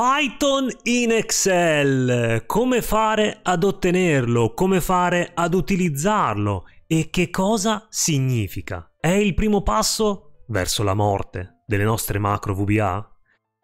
Python in Excel, come fare ad ottenerlo, come fare ad utilizzarlo e che cosa significa? È il primo passo verso la morte delle nostre macro VBA?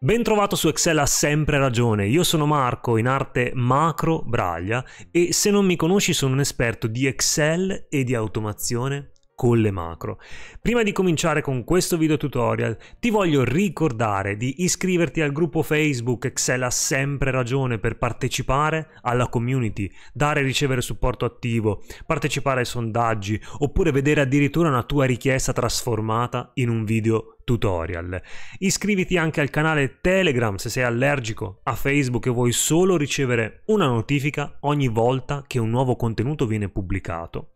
Ben trovato su Excel ha sempre ragione, io sono Marco in arte macro Braglia e se non mi conosci sono un esperto di Excel e di automazione con le macro. Prima di cominciare con questo video tutorial ti voglio ricordare di iscriverti al gruppo Facebook Excel ha sempre ragione per partecipare alla community, dare e ricevere supporto attivo, partecipare ai sondaggi oppure vedere addirittura una tua richiesta trasformata in un video tutorial. Iscriviti anche al canale Telegram se sei allergico a Facebook e vuoi solo ricevere una notifica ogni volta che un nuovo contenuto viene pubblicato.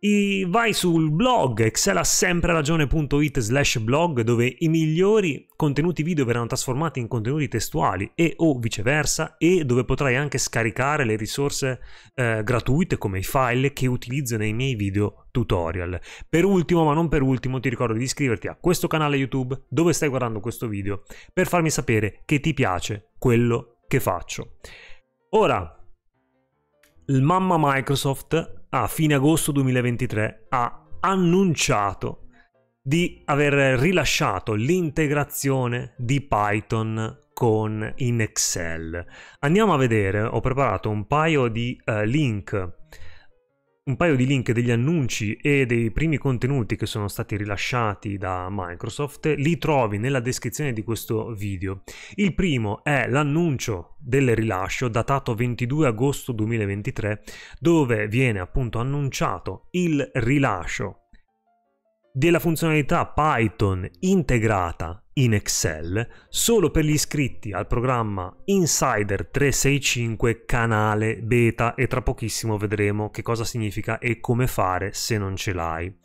I, vai sul blog excelassempreragione.it slash blog dove i migliori contenuti video verranno trasformati in contenuti testuali e o viceversa e dove potrai anche scaricare le risorse eh, gratuite come i file che utilizzo nei miei video tutorial. Per ultimo ma non per ultimo ti ricordo di iscriverti a questo canale YouTube dove stai guardando questo video per farmi sapere che ti piace quello che faccio. Ora, il mamma Microsoft a fine agosto 2023 ha annunciato di aver rilasciato l'integrazione di Python con in Excel. Andiamo a vedere, ho preparato un paio di uh, link un paio di link degli annunci e dei primi contenuti che sono stati rilasciati da Microsoft, li trovi nella descrizione di questo video. Il primo è l'annuncio del rilascio datato 22 agosto 2023 dove viene appunto annunciato il rilascio della funzionalità Python integrata in Excel solo per gli iscritti al programma Insider 365 canale beta e tra pochissimo vedremo che cosa significa e come fare se non ce l'hai.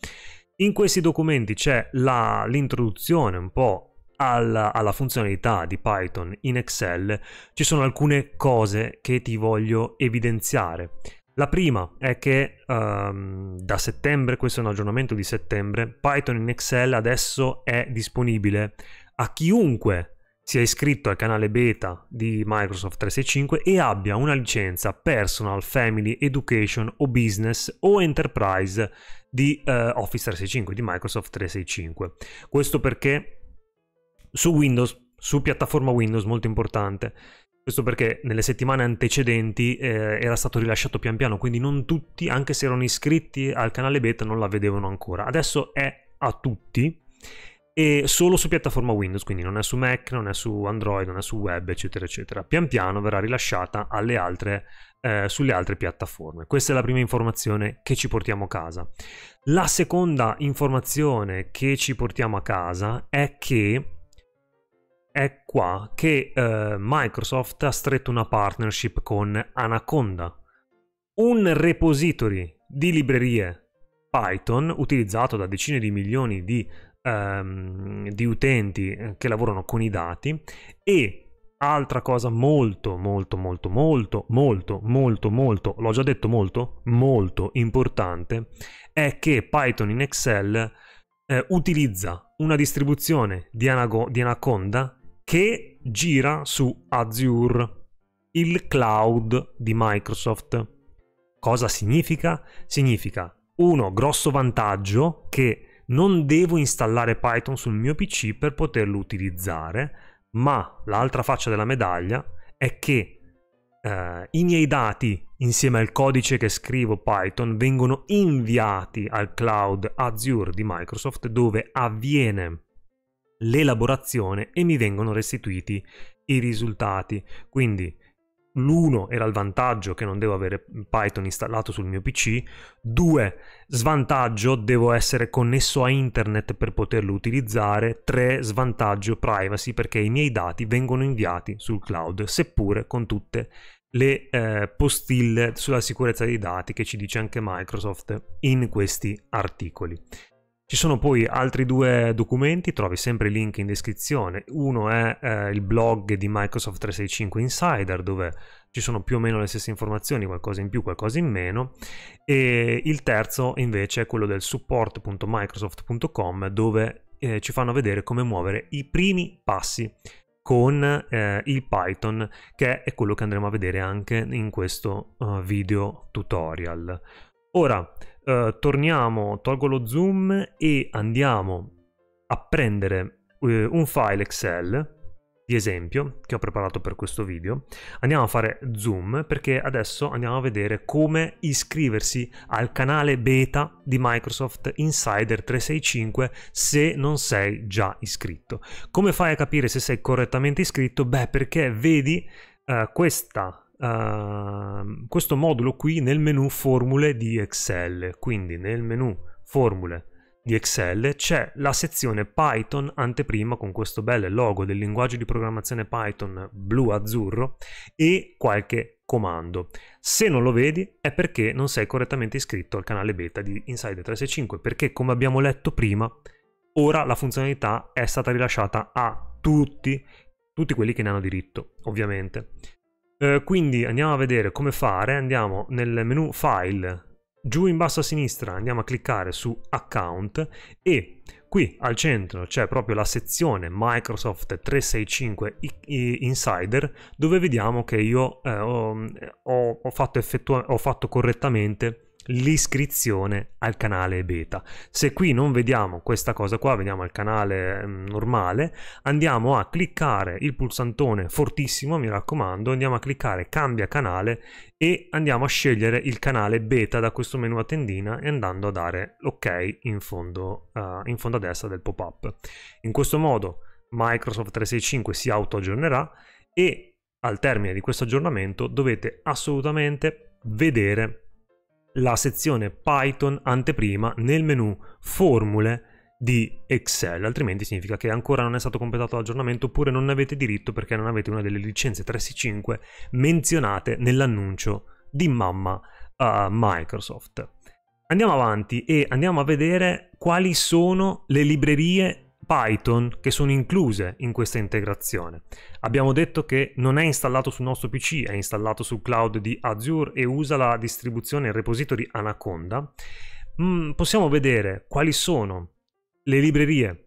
In questi documenti c'è l'introduzione un po' alla, alla, funzionalità di Python in Excel, ci sono alcune cose che ti voglio evidenziare. La prima è che um, da settembre, questo è un aggiornamento di settembre, Python in Excel adesso è disponibile a chiunque sia iscritto al canale beta di Microsoft 365 e abbia una licenza personal, family, education o business o enterprise di uh, Office 365, di Microsoft 365. Questo perché su Windows, su piattaforma Windows molto importante, questo perché nelle settimane antecedenti eh, era stato rilasciato pian piano, quindi non tutti, anche se erano iscritti al canale beta, non la vedevano ancora. Adesso è a tutti e solo su piattaforma Windows, quindi non è su Mac, non è su Android, non è su web, eccetera, eccetera. Pian piano verrà rilasciata altre, eh, sulle altre piattaforme. Questa è la prima informazione che ci portiamo a casa. La seconda informazione che ci portiamo a casa è che è qua che eh, Microsoft ha stretto una partnership con Anaconda, un repository di librerie Python utilizzato da decine di milioni di, ehm, di utenti eh, che lavorano con i dati e altra cosa molto molto molto molto molto molto molto l'ho già detto molto molto importante è che Python in Excel eh, utilizza una distribuzione di, Anago, di Anaconda che gira su Azure, il cloud di Microsoft. Cosa significa? Significa uno grosso vantaggio che non devo installare Python sul mio PC per poterlo utilizzare, ma l'altra faccia della medaglia è che eh, i miei dati insieme al codice che scrivo Python vengono inviati al cloud Azure di Microsoft dove avviene l'elaborazione e mi vengono restituiti i risultati. Quindi l'1 era il vantaggio che non devo avere Python installato sul mio PC, 2 svantaggio devo essere connesso a internet per poterlo utilizzare, 3 svantaggio privacy perché i miei dati vengono inviati sul cloud, seppure con tutte le eh, postille sulla sicurezza dei dati che ci dice anche Microsoft in questi articoli. Ci sono poi altri due documenti, trovi sempre il link in descrizione. Uno è eh, il blog di Microsoft 365 Insider, dove ci sono più o meno le stesse informazioni, qualcosa in più, qualcosa in meno. E il terzo invece è quello del support.microsoft.com, dove eh, ci fanno vedere come muovere i primi passi con eh, il Python, che è quello che andremo a vedere anche in questo uh, video tutorial. Ora, Uh, torniamo, tolgo lo zoom e andiamo a prendere uh, un file Excel di esempio che ho preparato per questo video. Andiamo a fare zoom perché adesso andiamo a vedere come iscriversi al canale beta di Microsoft Insider 365 se non sei già iscritto. Come fai a capire se sei correttamente iscritto? Beh, perché vedi uh, questa uh, questo modulo qui nel menu formule di Excel. Quindi nel menu formule di Excel c'è la sezione Python anteprima con questo bel logo del linguaggio di programmazione Python blu-azzurro e qualche comando. Se non lo vedi è perché non sei correttamente iscritto al canale beta di Insider 365 perché come abbiamo letto prima ora la funzionalità è stata rilasciata a tutti, tutti quelli che ne hanno diritto ovviamente. Eh, quindi andiamo a vedere come fare, andiamo nel menu File, giù in basso a sinistra andiamo a cliccare su Account e qui al centro c'è proprio la sezione Microsoft 365 Insider dove vediamo che io eh, ho, ho, fatto ho fatto correttamente l'iscrizione al canale beta. Se qui non vediamo questa cosa qua, vediamo il canale mm, normale, andiamo a cliccare il pulsantone fortissimo, mi raccomando, andiamo a cliccare cambia canale e andiamo a scegliere il canale beta da questo menu a tendina e andando a dare ok in fondo, uh, in fondo a destra del pop-up. In questo modo Microsoft 365 si autoaggiornerà e al termine di questo aggiornamento dovete assolutamente vedere la sezione Python anteprima nel menu formule di Excel, altrimenti significa che ancora non è stato completato l'aggiornamento oppure non ne avete diritto perché non avete una delle licenze 365 menzionate nell'annuncio di mamma uh, Microsoft. Andiamo avanti e andiamo a vedere quali sono le librerie Python che sono incluse in questa integrazione. Abbiamo detto che non è installato sul nostro PC, è installato sul cloud di Azure e usa la distribuzione il repository Anaconda. Mm, possiamo vedere quali sono le librerie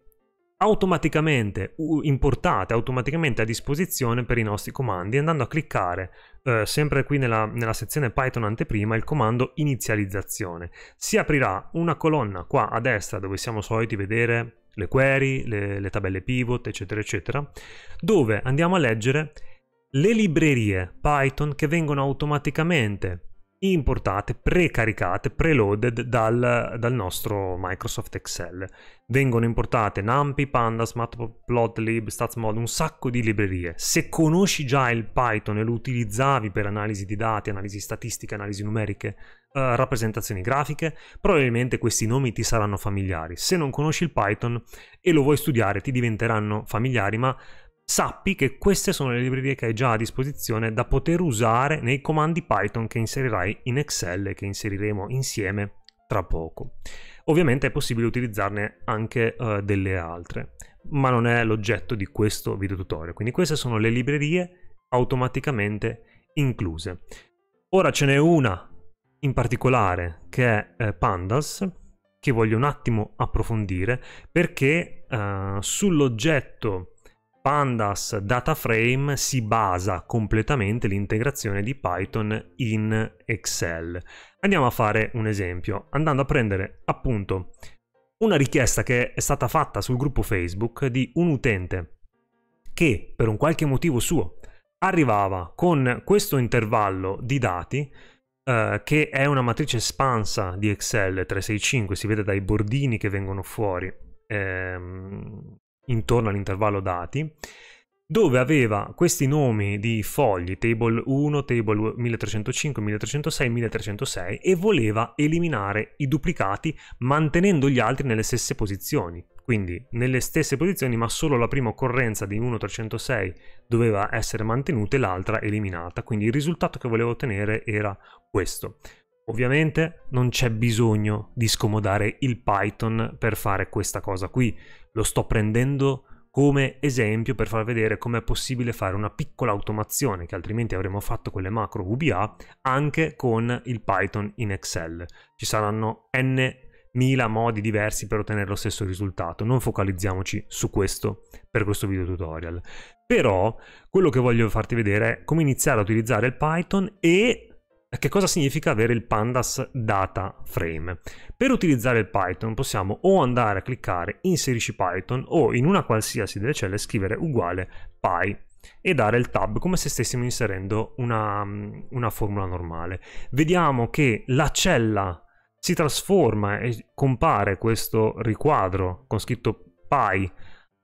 automaticamente importate automaticamente a disposizione per i nostri comandi andando a cliccare eh, sempre qui nella, nella, sezione Python anteprima il comando inizializzazione si aprirà una colonna qua a destra dove siamo soliti vedere le query, le, le tabelle pivot, eccetera, eccetera, dove andiamo a leggere le librerie Python che vengono automaticamente importate, precaricate, preloaded dal, dal, nostro Microsoft Excel. Vengono importate NumPy, Pandas, Matplotlib, StatsMod, un sacco di librerie. Se conosci già il Python e lo utilizzavi per analisi di dati, analisi statistiche, analisi numeriche, eh, rappresentazioni grafiche, probabilmente questi nomi ti saranno familiari. Se non conosci il Python e lo vuoi studiare ti diventeranno familiari, ma sappi che queste sono le librerie che hai già a disposizione da poter usare nei comandi Python che inserirai in Excel e che inseriremo insieme tra poco. Ovviamente è possibile utilizzarne anche uh, delle altre, ma non è l'oggetto di questo video tutorial. Quindi queste sono le librerie automaticamente incluse. Ora ce n'è una in particolare che è eh, Pandas, che voglio un attimo approfondire perché eh, sull'oggetto Pandas DataFrame si basa completamente l'integrazione di Python in Excel. Andiamo a fare un esempio, andando a prendere appunto una richiesta che è stata fatta sul gruppo Facebook di un utente che per un qualche motivo suo arrivava con questo intervallo di dati Uh, che è una matrice espansa di Excel 365, si vede dai bordini che vengono fuori ehm, intorno all'intervallo dati, dove aveva questi nomi di fogli, table 1, table 1305, 1306, 1306 e voleva eliminare i duplicati mantenendo gli altri nelle stesse posizioni quindi nelle stesse posizioni ma solo la prima occorrenza di 1306 doveva essere mantenuta e l'altra eliminata, quindi il risultato che volevo ottenere era questo. Ovviamente non c'è bisogno di scomodare il Python per fare questa cosa qui, lo sto prendendo come esempio per far vedere com'è possibile fare una piccola automazione che altrimenti avremmo fatto con le macro VBA anche con il Python in Excel. Ci saranno n mila modi diversi per ottenere lo stesso risultato. Non focalizziamoci su questo per questo video tutorial. Però quello che voglio farti vedere è come iniziare a utilizzare il Python e che cosa significa avere il pandas data frame. Per utilizzare il Python possiamo o andare a cliccare inserisci Python o in una qualsiasi delle celle scrivere uguale py e dare il tab come se stessimo inserendo una, una formula normale. Vediamo che la cella si trasforma e compare questo riquadro con scritto pi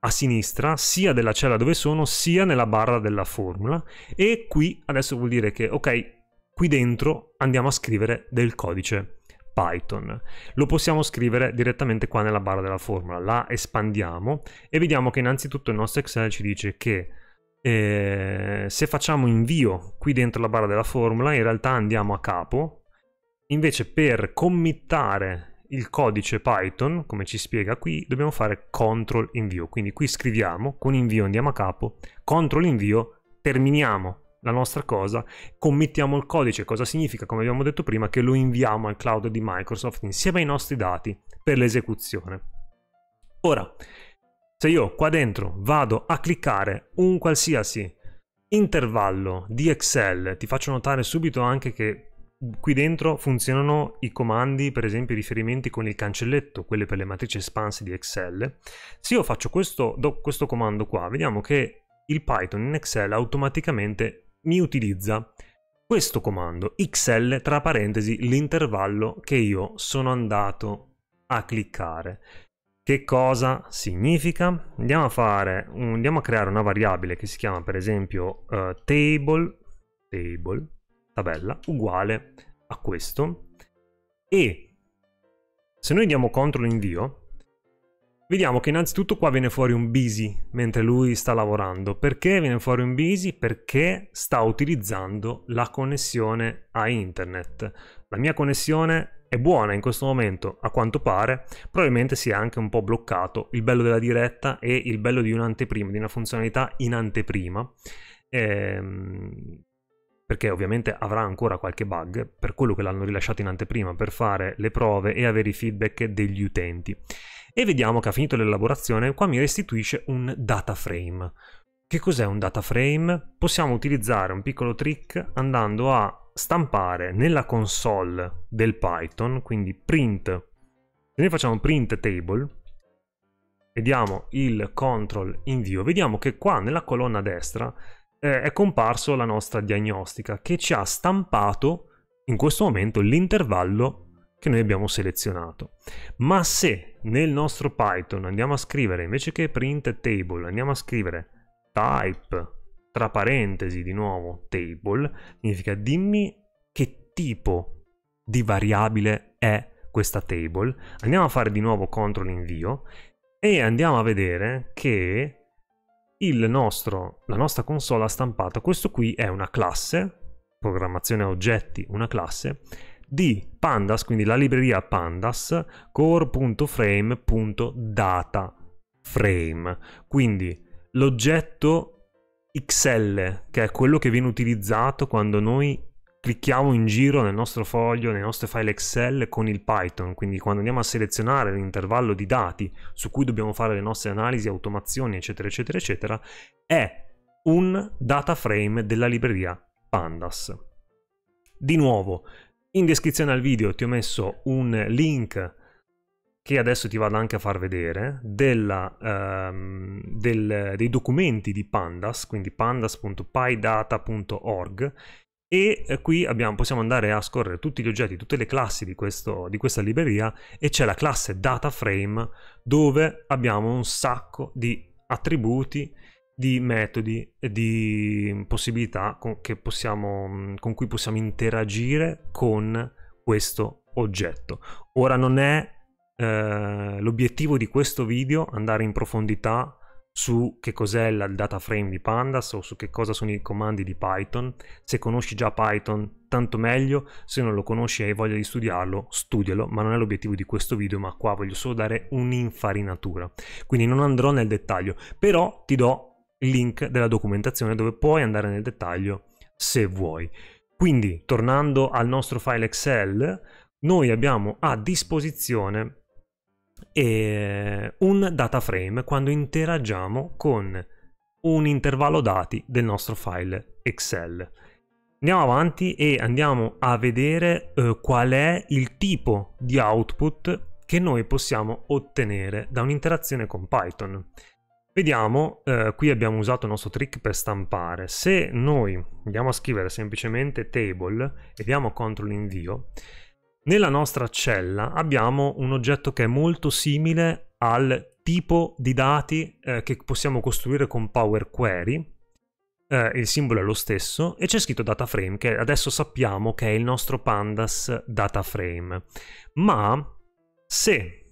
a sinistra sia della cella dove sono sia nella barra della formula e qui adesso vuol dire che ok qui dentro andiamo a scrivere del codice Python. Lo possiamo scrivere direttamente qua nella barra della formula, la espandiamo e vediamo che innanzitutto il nostro Excel ci dice che eh, se facciamo invio qui dentro la barra della formula in realtà andiamo a capo Invece per committare il codice Python, come ci spiega qui, dobbiamo fare control invio. Quindi qui scriviamo, con invio andiamo a capo, control invio, terminiamo la nostra cosa, committiamo il codice, cosa significa, come abbiamo detto prima, che lo inviamo al cloud di Microsoft insieme ai nostri dati per l'esecuzione. Ora, se io qua dentro vado a cliccare un qualsiasi intervallo di Excel, ti faccio notare subito anche che Qui dentro funzionano i comandi, per esempio i riferimenti con il cancelletto, quelle per le matrici espanse di Excel. Se io faccio questo, questo comando qua, vediamo che il Python in Excel automaticamente mi utilizza questo comando XL tra parentesi l'intervallo che io sono andato a cliccare. Che cosa significa? Andiamo a, fare, andiamo a creare una variabile che si chiama per esempio uh, table, table tabella uguale a questo e se noi diamo CTRL invio vediamo che innanzitutto qua viene fuori un busy mentre lui sta lavorando perché viene fuori un busy perché sta utilizzando la connessione a internet la mia connessione è buona in questo momento a quanto pare probabilmente si è anche un po' bloccato il bello della diretta e il bello di un'anteprima di una funzionalità in anteprima ehm, perché ovviamente avrà ancora qualche bug, per quello che l'hanno rilasciato in anteprima, per fare le prove e avere i feedback degli utenti. E vediamo che ha finito l'elaborazione, qua mi restituisce un data frame. Che cos'è un data frame? Possiamo utilizzare un piccolo trick andando a stampare nella console del Python, quindi print, se noi facciamo print table, e diamo il control invio, vediamo che qua nella colonna destra eh, è comparso la nostra diagnostica che ci ha stampato in questo momento l'intervallo che noi abbiamo selezionato. Ma se nel nostro Python andiamo a scrivere invece che print table, andiamo a scrivere type tra parentesi di nuovo table, significa dimmi che tipo di variabile è questa table. Andiamo a fare di nuovo control invio e andiamo a vedere che il nostro, la nostra console ha stampato, questo qui è una classe, programmazione oggetti, una classe, di pandas, quindi la libreria pandas, core.frame.data frame. Quindi l'oggetto XL, che è quello che viene utilizzato quando noi clicchiamo in giro nel nostro foglio, nei nostri file Excel con il Python, quindi quando andiamo a selezionare l'intervallo di dati su cui dobbiamo fare le nostre analisi, automazioni, eccetera, eccetera, eccetera, è un data frame della libreria Pandas. Di nuovo, in descrizione al video ti ho messo un link che adesso ti vado anche a far vedere, della, um, del, dei documenti di Pandas, quindi pandas.pydata.org, e eh, qui abbiamo, possiamo andare a scorrere tutti gli oggetti, tutte le classi di, questo, di questa libreria e c'è la classe DataFrame dove abbiamo un sacco di attributi, di metodi, di possibilità con, possiamo, mm, con cui possiamo interagire con questo oggetto. Ora non è eh, l'obiettivo di questo video andare in profondità su che cos'è il data frame di pandas o su che cosa sono i comandi di Python. Se conosci già Python, tanto meglio, se non lo conosci e hai voglia di studiarlo, studialo, ma non è l'obiettivo di questo video, ma qua voglio solo dare un'infarinatura. Quindi non andrò nel dettaglio, però ti do il link della documentazione dove puoi andare nel dettaglio se vuoi. Quindi, tornando al nostro file Excel, noi abbiamo a disposizione e un data frame quando interagiamo con un intervallo dati del nostro file Excel. Andiamo avanti e andiamo a vedere eh, qual è il tipo di output che noi possiamo ottenere da un'interazione con Python. Vediamo, eh, qui abbiamo usato il nostro trick per stampare. Se noi andiamo a scrivere semplicemente table e diamo control invio, nella nostra cella abbiamo un oggetto che è molto simile al tipo di dati eh, che possiamo costruire con Power Query, eh, il simbolo è lo stesso e c'è scritto DataFrame che adesso sappiamo che è il nostro pandas DataFrame. Ma se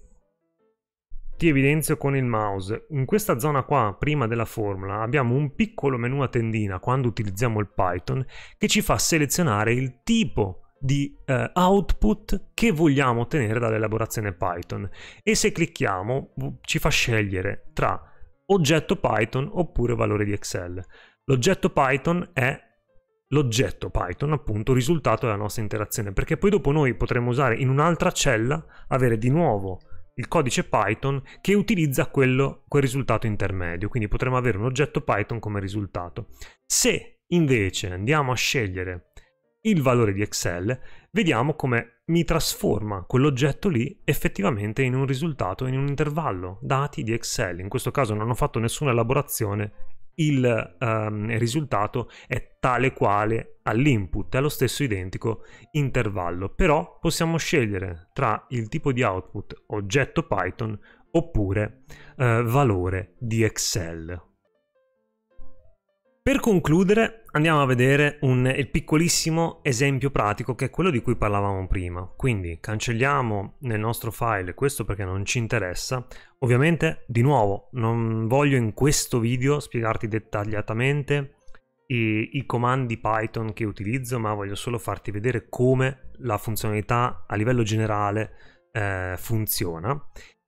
ti evidenzio con il mouse, in questa zona qua, prima della formula, abbiamo un piccolo menu a tendina quando utilizziamo il Python che ci fa selezionare il tipo di di eh, output che vogliamo ottenere dall'elaborazione Python e se clicchiamo ci fa scegliere tra oggetto Python oppure valore di Excel. L'oggetto Python è l'oggetto Python, appunto, risultato della nostra interazione, perché poi dopo noi potremo usare in un'altra cella, avere di nuovo il codice Python che utilizza quello, quel risultato intermedio, quindi potremo avere un oggetto Python come risultato. Se invece andiamo a scegliere il valore di Excel, vediamo come mi trasforma quell'oggetto lì effettivamente in un risultato, in un intervallo dati di Excel. In questo caso non ho fatto nessuna elaborazione, il um, risultato è tale quale all'input, è lo stesso identico intervallo. Però possiamo scegliere tra il tipo di output oggetto Python oppure uh, valore di Excel. Per concludere andiamo a vedere un, il piccolissimo esempio pratico che è quello di cui parlavamo prima. Quindi cancelliamo nel nostro file questo perché non ci interessa. Ovviamente, di nuovo, non voglio in questo video spiegarti dettagliatamente i, i comandi Python che utilizzo, ma voglio solo farti vedere come la funzionalità a livello generale eh, funziona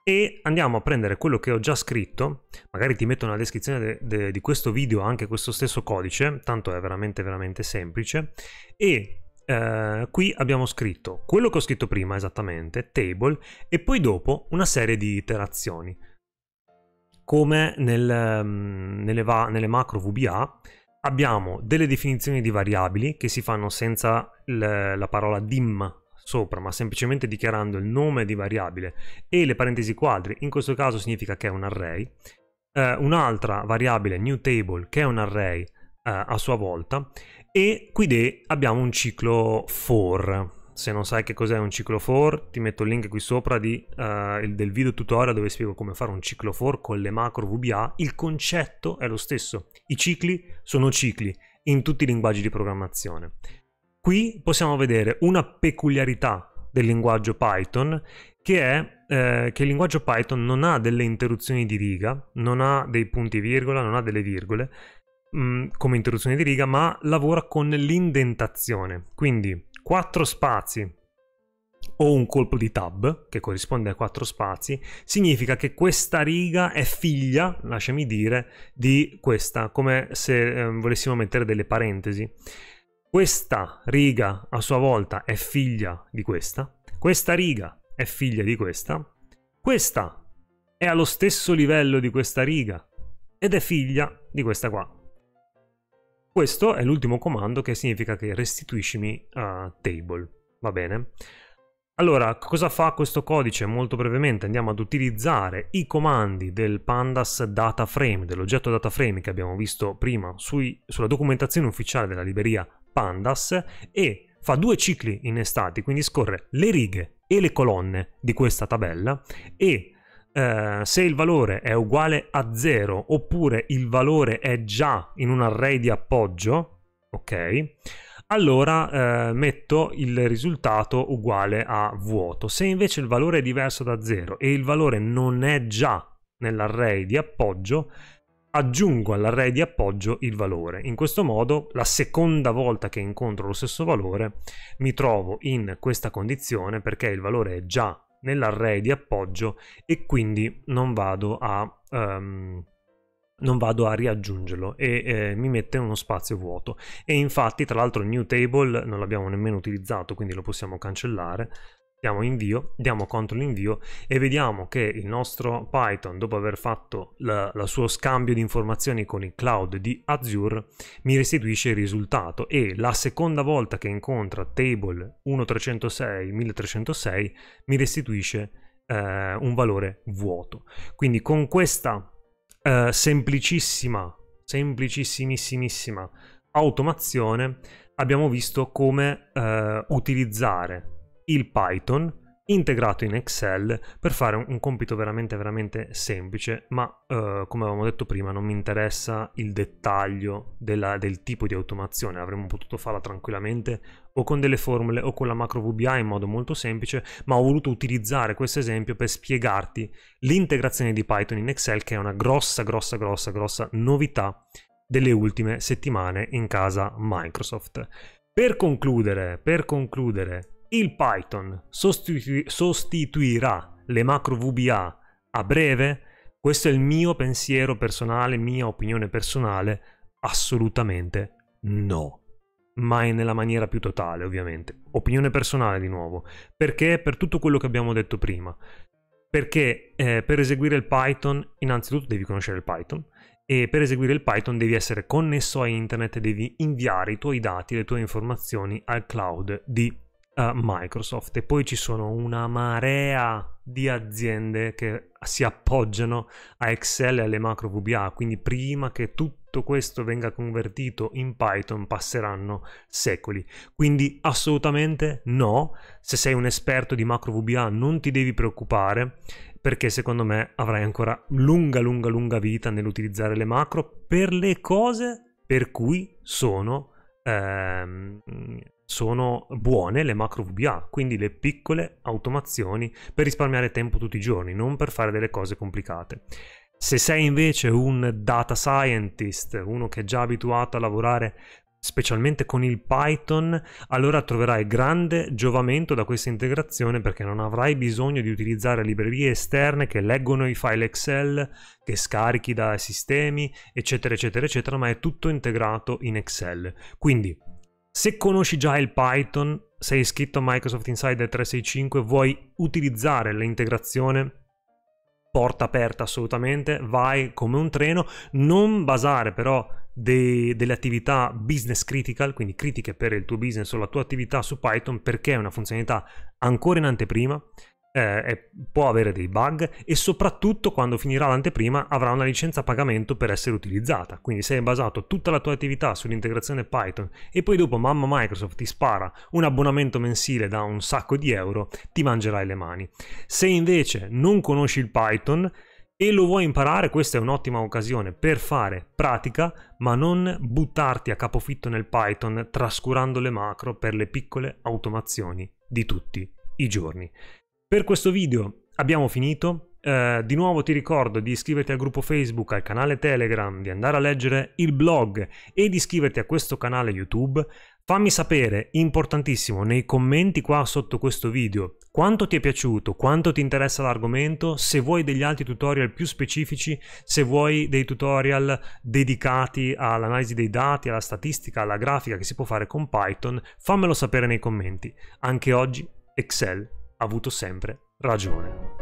e andiamo a prendere quello che ho già scritto, magari ti metto nella descrizione de, de, di questo video anche questo stesso codice, tanto è veramente veramente semplice, e eh, qui abbiamo scritto quello che ho scritto prima esattamente, table, e poi dopo una serie di iterazioni. Come nel, mm, nelle, va, nelle macro VBA abbiamo delle definizioni di variabili che si fanno senza la parola dim sopra, ma semplicemente dichiarando il nome di variabile e le parentesi quadri, in questo caso significa che è un array, eh, un'altra variabile new table che è un array eh, a sua volta e qui abbiamo un ciclo for. Se non sai che cos'è un ciclo for, ti metto il link qui sopra di, eh, del video tutorial dove spiego come fare un ciclo for con le macro VBA. Il concetto è lo stesso. I cicli sono cicli in tutti i linguaggi di programmazione. Qui possiamo vedere una peculiarità del linguaggio Python che è eh, che il linguaggio Python non ha delle interruzioni di riga, non ha dei punti virgola, non ha delle virgole mh, mm, come interruzioni di riga, ma lavora con l'indentazione. Quindi quattro spazi o un colpo di tab che corrisponde a quattro spazi significa che questa riga è figlia, lasciami dire, di questa, come se eh, volessimo mettere delle parentesi. Questa riga a sua volta è figlia di questa, questa riga è figlia di questa, questa è allo stesso livello di questa riga ed è figlia di questa qua. Questo è l'ultimo comando che significa che restituiscimi a eh, table, va bene? Allora, cosa fa questo codice? Molto brevemente andiamo ad utilizzare i comandi del pandas dataframe, dell'oggetto dataframe che abbiamo visto prima sui, sulla documentazione ufficiale della libreria Pandas e fa due cicli innestati, quindi scorre le righe e le colonne di questa tabella e eh, se il valore è uguale a 0 oppure il valore è già in un array di appoggio, ok, allora eh, metto il risultato uguale a vuoto. Se invece il valore è diverso da 0 e il valore non è già nell'array di appoggio, aggiungo all'array di appoggio il valore. In questo modo la seconda volta che incontro lo stesso valore mi trovo in questa condizione perché il valore è già nell'array di appoggio e quindi non vado a, um, non vado a riaggiungerlo e eh, mi mette uno spazio vuoto. E infatti tra l'altro il new table non l'abbiamo nemmeno utilizzato quindi lo possiamo cancellare diamo invio, diamo control invio e vediamo che il nostro Python dopo aver fatto il suo scambio di informazioni con il cloud di Azure mi restituisce il risultato e la seconda volta che incontra table 1306 1306 mi restituisce eh, un valore vuoto. Quindi con questa eh, semplicissima, semplicissimissima automazione abbiamo visto come eh, utilizzare il Python integrato in Excel per fare un, un compito veramente veramente semplice ma eh, come avevamo detto prima non mi interessa il dettaglio della, del tipo di automazione avremmo potuto farla tranquillamente o con delle formule o con la macro VBA in modo molto semplice ma ho voluto utilizzare questo esempio per spiegarti l'integrazione di Python in Excel che è una grossa grossa grossa grossa novità delle ultime settimane in casa Microsoft per concludere per concludere il Python sostitu- sostituirà le macro VBA a breve? Questo è il mio pensiero personale, mia opinione personale, assolutamente no. Mai nella maniera più totale, ovviamente. Opinione personale di nuovo. Perché? Per tutto quello che abbiamo detto prima. Perché eh, per eseguire il Python, innanzitutto devi conoscere il Python, e per eseguire il Python devi essere connesso a internet e devi inviare i tuoi dati, le tue informazioni al cloud di uh, Microsoft e poi ci sono una marea di aziende che si appoggiano a Excel e alle macro VBA, quindi prima che tutto questo venga convertito in Python passeranno secoli. Quindi assolutamente no, se sei un esperto di macro VBA non ti devi preoccupare perché secondo me avrai ancora lunga lunga lunga vita nell'utilizzare le macro per le cose per cui sono ehm, sono buone le macro VBA, quindi le piccole automazioni per risparmiare tempo tutti i giorni, non per fare delle cose complicate. Se sei invece un data scientist, uno che è già abituato a lavorare specialmente con il Python, allora troverai grande giovamento da questa integrazione perché non avrai bisogno di utilizzare librerie esterne che leggono i file Excel, che scarichi da sistemi, eccetera, eccetera, eccetera, ma è tutto integrato in Excel. Quindi se conosci già il Python, sei iscritto a Microsoft Insider 365, vuoi utilizzare l'integrazione porta aperta assolutamente, vai come un treno, non basare però dei, delle attività business critical, quindi critiche per il tuo business o la tua attività su Python perché è una funzionalità ancora in anteprima eh, può avere dei bug e soprattutto quando finirà l'anteprima avrà una licenza a pagamento per essere utilizzata. Quindi se hai basato tutta la tua attività sull'integrazione Python e poi dopo mamma Microsoft ti spara un abbonamento mensile da un sacco di euro, ti mangerai le mani. Se invece non conosci il Python e lo vuoi imparare, questa è un'ottima occasione per fare pratica, ma non buttarti a capofitto nel Python trascurando le macro per le piccole automazioni di tutti i giorni. Per questo video abbiamo finito. Eh, di nuovo ti ricordo di iscriverti al gruppo Facebook, al canale Telegram, di andare a leggere il blog e di iscriverti a questo canale YouTube. Fammi sapere, importantissimo, nei commenti qua sotto questo video, quanto ti è piaciuto, quanto ti interessa l'argomento, se vuoi degli altri tutorial più specifici, se vuoi dei tutorial dedicati all'analisi dei dati, alla statistica, alla grafica che si può fare con Python, fammelo sapere nei commenti. Anche oggi Excel avuto sempre ragione.